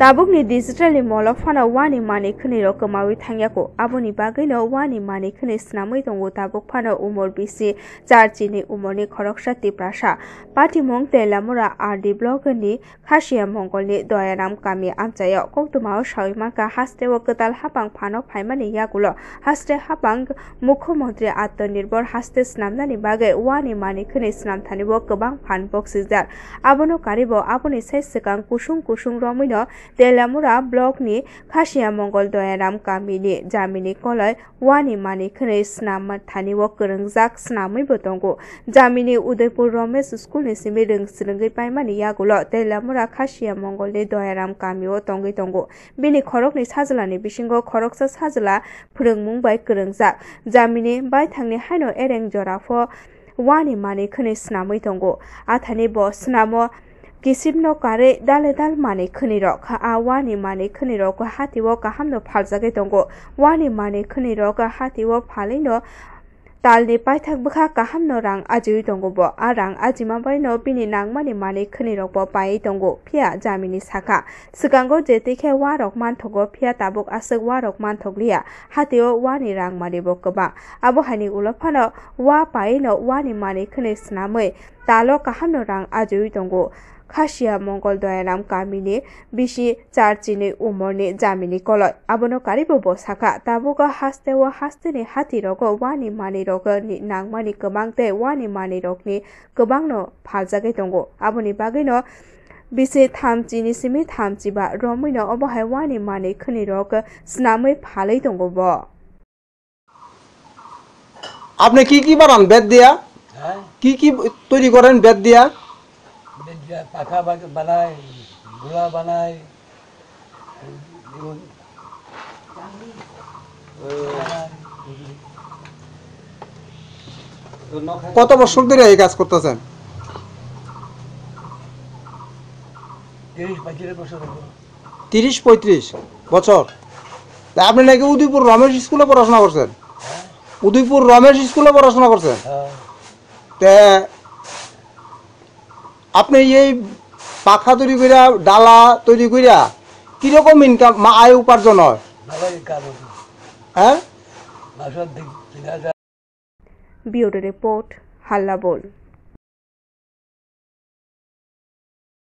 tabukni digitali molo phana wani mani khini rokomawi thangyako aboni bagaino wani mani kini snamui tongo tabuk phana umor bisi charchi ni umorni khoroksa tiprasa pati mongte lamura ardi blog ni khashia mongol ni doyanam kami amchaya koktumao shawima ka haste o katal hapang phano phaimani yakulo haste hapang মুখ্যমন্ত্রী আত্মনির্ভর হাস্তে স্নামদানি বাগে ওয়ানি মানি খুনি স্নাম থানিব কবাং fun বক্সিজার আবনো কারিব আপনি সাইসকাং কুসুম কুসুম no તેલામુરા બ્લોકની ખાસિયા મોગલ દયારામ કામિની જામિની કલય वानी मानी खनै स्नाम थानी व करंगजाक स्नामै बतंगो जामिनी उदयपुर रमेश स्कूल नि सिमे रंग सिरंगै पाइमानि यागुल तेलामुरा खासिया मंगलनि दयाराम कामिव तंगै तंगो बिनि खरकनि साजलानि बिसिंग खरकसा साजला फोरोंमुं बाय करंगजाक जामिनी बाय थांनि हाइनो एरें जराफ वानी मानी खनै स्नामै तंगो आथानि ब स्नामो กิสิมโนการ์เรดัลเลดัลมานิคนิรักอาวานิมานิคนิรักฮัติวกฮัมโนพัลซาเกตงโกวานิมานิคนิรักฮัติวพาลิโนตาลีไปทักบุคคลฮัมโนรังอาจิวตงโกบอารังอาจิมาไปโนบินินังมานิมานิคนิรักบไปยตงโกพิยาจามินิสักะสกังโกเจติเขว่ารอกมันทกพิยาตาบุกอาศกว่ารอกมันทกเลียฮัติวว่านิรังมานิบกบะอาบุฮันิอุลพันโนว่าไปโนว่านิมานิคนิสนามเอ 달러가 함여랑 아주 이동고 খাসিয়া মঙ্গল দয়ারাম কামিনে বিশি চারচিনে উমরনে জামিনি কলয় আবন কারিব বসাখা তাবুক হাসতে ও হাসতেনে হাতি রগ ওয়ানি মানি রগ নাংমানি কমাংতে ওয়ানি মানি রগনি কবাংন ফালজাগে দঙ্গ আবনি বাগেন বিশে থামচিনি সিমি থামচিবা রমৈন অবহায় ওয়ানি মানি খনি রগ স্নামৈ ফালাই দঙ্গব আপনি কি কি বানান বেদ দিয়া কি কি তৈরি করেন বেদ দিয়া পাখা বানায় ঘোড়া বানায় কত বছর ধরে এই কাজ করতেছেন তিরিশ পঁয়ত্রিশ বছর তা আপনি নাকি উদয়পুর রমেশ স্কুলে পড়াশোনা করছেন উদয়পুর রমেশ স্কুলে পড়াশোনা করছেন তে আপনি এই পাখা তৈরি করিয়া ডালা তৈরি করিয়া কিরকম ইনকাম মা আয় উপার্জন হয় হ্যাঁ বিউরো রিপোর্ট হাল্লা বল